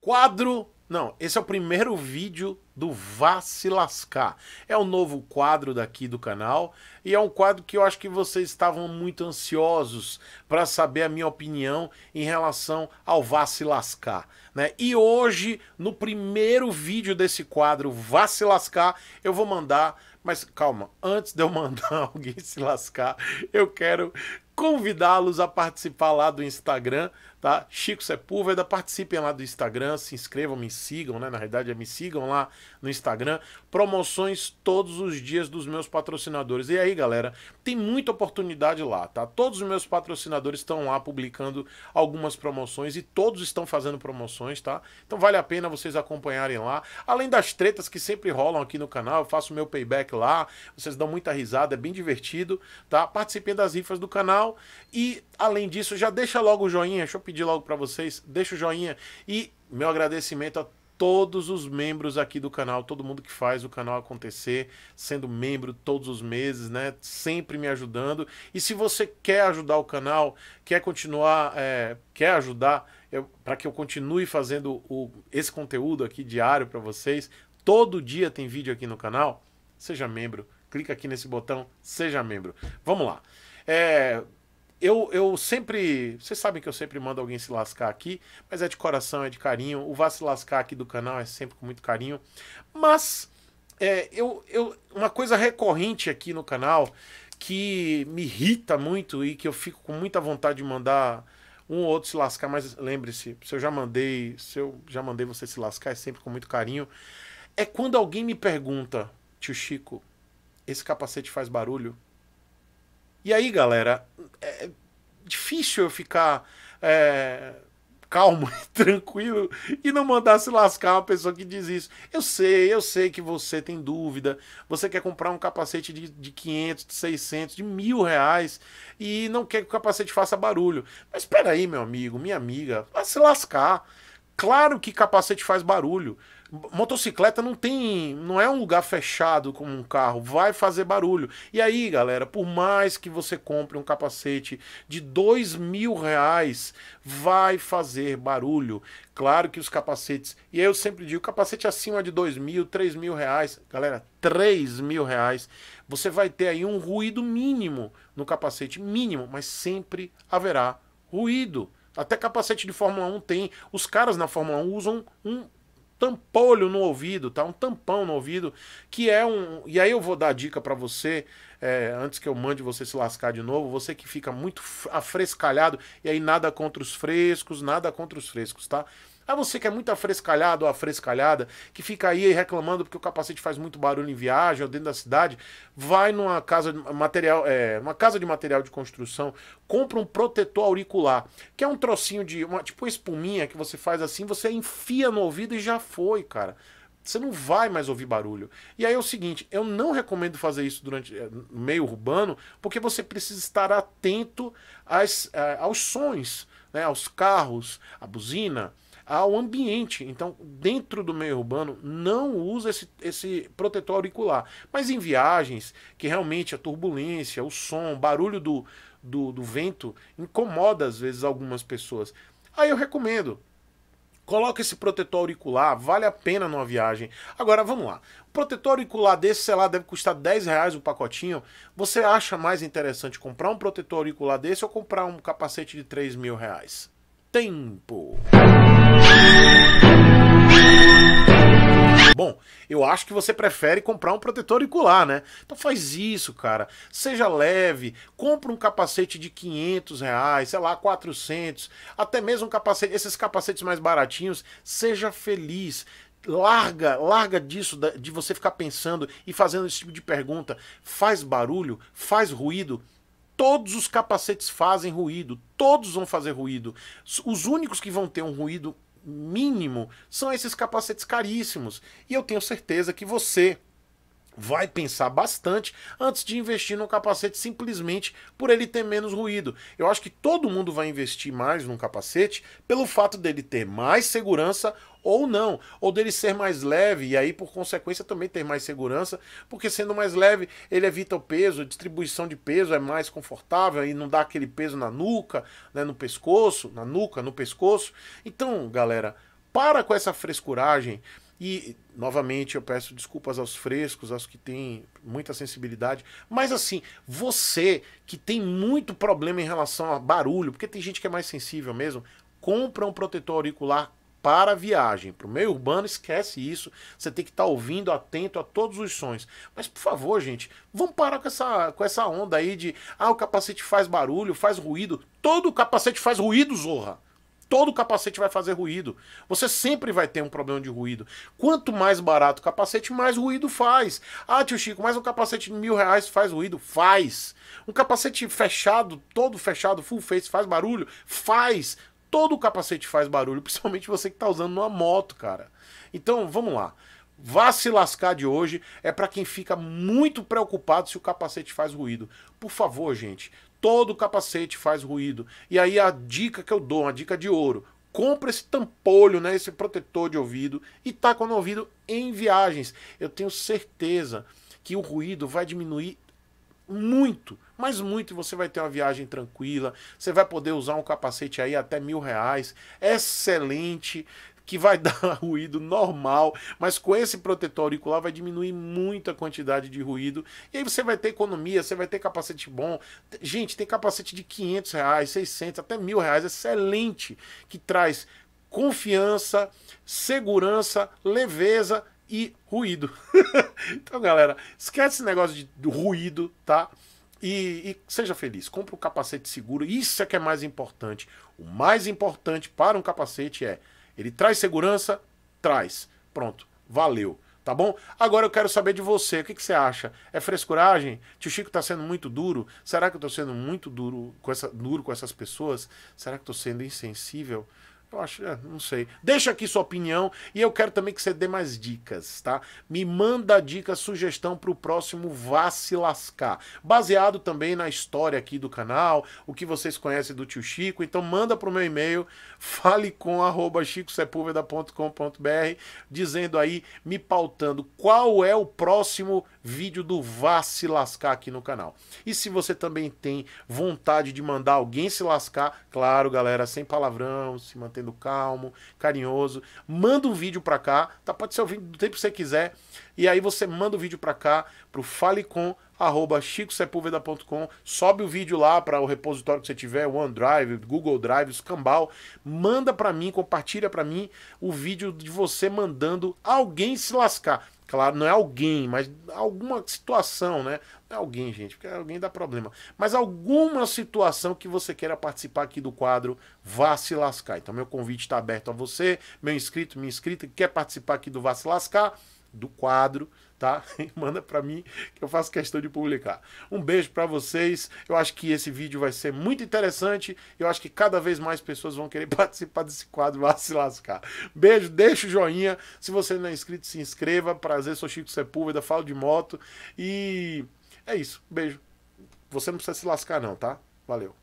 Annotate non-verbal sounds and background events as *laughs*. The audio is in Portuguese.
quadro. Não, esse é o primeiro vídeo do Vá Se Lascar. É o um novo quadro daqui do canal e é um quadro que eu acho que vocês estavam muito ansiosos para saber a minha opinião em relação ao Vá Se Lascar. Né? E hoje, no primeiro vídeo desse quadro Vá Se Lascar, eu vou mandar. Mas calma, antes de eu *laughs* mandar alguém se lascar, eu quero convidá-los a participar lá do Instagram tá? Chico Sepúlveda, participem lá do Instagram, se inscrevam, me sigam, né? Na realidade, é, me sigam lá no Instagram. Promoções todos os dias dos meus patrocinadores. E aí, galera, tem muita oportunidade lá, tá? Todos os meus patrocinadores estão lá publicando algumas promoções e todos estão fazendo promoções, tá? Então vale a pena vocês acompanharem lá. Além das tretas que sempre rolam aqui no canal, eu faço meu payback lá, vocês dão muita risada, é bem divertido, tá? Participem das rifas do canal e além disso, já deixa logo o joinha, deixa eu pedir logo para vocês, deixa o joinha e meu agradecimento a todos os membros aqui do canal, todo mundo que faz o canal acontecer, sendo membro todos os meses, né? Sempre me ajudando. E se você quer ajudar o canal, quer continuar, é, quer ajudar para que eu continue fazendo o, esse conteúdo aqui diário para vocês, todo dia tem vídeo aqui no canal, seja membro. Clica aqui nesse botão, seja membro. Vamos lá. É, eu, eu sempre. Vocês sabem que eu sempre mando alguém se lascar aqui, mas é de coração, é de carinho. O Vá se lascar aqui do canal é sempre com muito carinho. Mas é, eu, eu, uma coisa recorrente aqui no canal que me irrita muito e que eu fico com muita vontade de mandar um ou outro se lascar, mas lembre-se, se eu já mandei, se eu já mandei você se lascar, é sempre com muito carinho. É quando alguém me pergunta, tio Chico, esse capacete faz barulho? E aí, galera, é difícil eu ficar é, calmo *laughs* e tranquilo e não mandar se lascar uma pessoa que diz isso. Eu sei, eu sei que você tem dúvida, você quer comprar um capacete de, de 500, de 600, de mil reais e não quer que o capacete faça barulho. Mas espera aí, meu amigo, minha amiga, vai se lascar. Claro que capacete faz barulho. Motocicleta não tem. não é um lugar fechado como um carro, vai fazer barulho. E aí, galera, por mais que você compre um capacete de dois mil reais, vai fazer barulho. Claro que os capacetes. E eu sempre digo, capacete acima de dois mil, três mil reais, galera, três mil reais. Você vai ter aí um ruído mínimo no capacete, mínimo, mas sempre haverá ruído. Até capacete de Fórmula 1 tem. Os caras na Fórmula 1 usam um tampolho no ouvido, tá? Um tampão no ouvido, que é um. E aí eu vou dar a dica para você, é, antes que eu mande você se lascar de novo, você que fica muito afrescalhado, e aí nada contra os frescos, nada contra os frescos, tá? É você que é muito afrescalhado ou afrescalhada, que fica aí reclamando porque o capacete faz muito barulho em viagem ou dentro da cidade, vai numa casa de material, é, uma casa de material de construção, compra um protetor auricular, que é um trocinho de uma tipo uma espuminha que você faz assim, você enfia no ouvido e já foi, cara você não vai mais ouvir barulho. E aí é o seguinte, eu não recomendo fazer isso durante é, no meio urbano, porque você precisa estar atento às, é, aos sons, né, aos carros, à buzina, ao ambiente. Então, dentro do meio urbano, não usa esse, esse protetor auricular. Mas em viagens, que realmente a turbulência, o som, o barulho do, do, do vento incomoda às vezes algumas pessoas. Aí eu recomendo. Coloca esse protetor auricular, vale a pena numa viagem. Agora vamos lá. O protetor auricular desse, sei lá, deve custar 10 reais o pacotinho. Você acha mais interessante comprar um protetor auricular desse ou comprar um capacete de 3 mil reais? Tempo! acho que você prefere comprar um protetor auricular, né? Então faz isso, cara. Seja leve, compra um capacete de 500 reais, sei lá, 400, até mesmo um capacete, esses capacetes mais baratinhos. Seja feliz larga, larga disso de você ficar pensando e fazendo esse tipo de pergunta. Faz barulho? Faz ruído? Todos os capacetes fazem ruído, todos vão fazer ruído. Os únicos que vão ter um ruído mínimo são esses capacetes caríssimos. E eu tenho certeza que você vai pensar bastante antes de investir num capacete simplesmente por ele ter menos ruído. Eu acho que todo mundo vai investir mais num capacete pelo fato dele ter mais segurança ou não, ou dele ser mais leve e aí por consequência também ter mais segurança, porque sendo mais leve ele evita o peso, a distribuição de peso é mais confortável e não dá aquele peso na nuca, né, no pescoço, na nuca, no pescoço. Então, galera, para com essa frescuragem. E, novamente, eu peço desculpas aos frescos, aos que têm muita sensibilidade. Mas, assim, você que tem muito problema em relação a barulho, porque tem gente que é mais sensível mesmo, compra um protetor auricular para a viagem. Para o meio urbano, esquece isso. Você tem que estar tá ouvindo, atento a todos os sons. Mas, por favor, gente, vamos parar com essa, com essa onda aí de ah, o capacete faz barulho, faz ruído. Todo capacete faz ruído, Zorra todo capacete vai fazer ruído. Você sempre vai ter um problema de ruído. Quanto mais barato o capacete, mais ruído faz. Ah, tio Chico, mas um capacete de mil reais faz ruído? Faz. Um capacete fechado, todo fechado, full face, faz barulho? Faz. Todo capacete faz barulho, *laughs* principalmente você que está usando numa moto, cara. Então, vamos lá. Vá se lascar de hoje é para quem fica muito preocupado se o capacete faz ruído. Por favor, gente, todo capacete faz ruído. E aí a dica que eu dou, uma dica de ouro, compra esse tampolho, né, esse protetor de ouvido e taca no ouvido em viagens. Eu tenho certeza que o ruído vai diminuir muito, mas muito. Você vai ter uma viagem tranquila. Você vai poder usar um capacete aí até mil reais. Excelente que vai *laughs* dar ruído normal, mas com esse protetor auricular vai diminuir muito a quantidade de ruído. E aí você vai ter economia, você vai ter capacete bom. Gente, tem capacete de 500 reais, 600, até mil reais, excelente, que traz confiança, segurança, leveza e ruído. *laughs* então, galera, esquece esse negócio de ruído, tá? E, e, seja feliz, compre um capacete seguro. Isso é que é mais importante. O mais importante para um capacete é ele traz segurança? Traz. Pronto, valeu. Tá bom? Agora eu quero saber de você. O que, que você acha? É frescuragem? Tio Chico tá sendo muito duro? Será que eu tô sendo muito duro com, essa, duro com essas pessoas? Será que eu tô sendo insensível? Eu acho, é, não sei. Deixa aqui sua opinião e eu quero também que você dê mais dicas, tá? Me manda dica, sugestão para o próximo Vá se lascar. Baseado também na história aqui do canal, o que vocês conhecem do tio Chico. Então manda para o meu e-mail, *laughs* fale com arroba chicosepulveda.com.br, dizendo aí, me pautando qual é o próximo vídeo do Vá se lascar aqui no canal. E se você também tem vontade de mandar alguém se lascar, claro, galera, sem palavrão, se mantendo calmo, carinhoso, manda um vídeo para cá, tá? Pode ser o vídeo do tempo que você quiser. E aí você manda o um vídeo para cá pro falecom arroba chicosepulveda.com, sobe o vídeo lá para o repositório que você tiver, OneDrive, Google Drive, Scambal, manda para mim, compartilha para mim o vídeo de você mandando alguém se lascar. Claro, não é alguém, mas alguma situação, né? Não é alguém, gente, porque alguém dá problema. Mas alguma situação que você queira participar aqui do quadro, vá se lascar. Então, meu convite está aberto a você, meu inscrito, minha inscrita, que quer participar aqui do Vá se lascar do quadro, tá? *laughs* Manda para mim que eu faço questão de publicar. Um beijo para vocês. Eu acho que esse vídeo vai ser muito interessante. Eu acho que cada vez mais pessoas vão querer *laughs* participar desse quadro lá se lascar. Beijo, deixa o joinha. Se você não é inscrito, se inscreva. Prazer, sou Chico Sepúlveda, falo de moto e é isso. Beijo. Você não precisa se lascar não, tá? Valeu.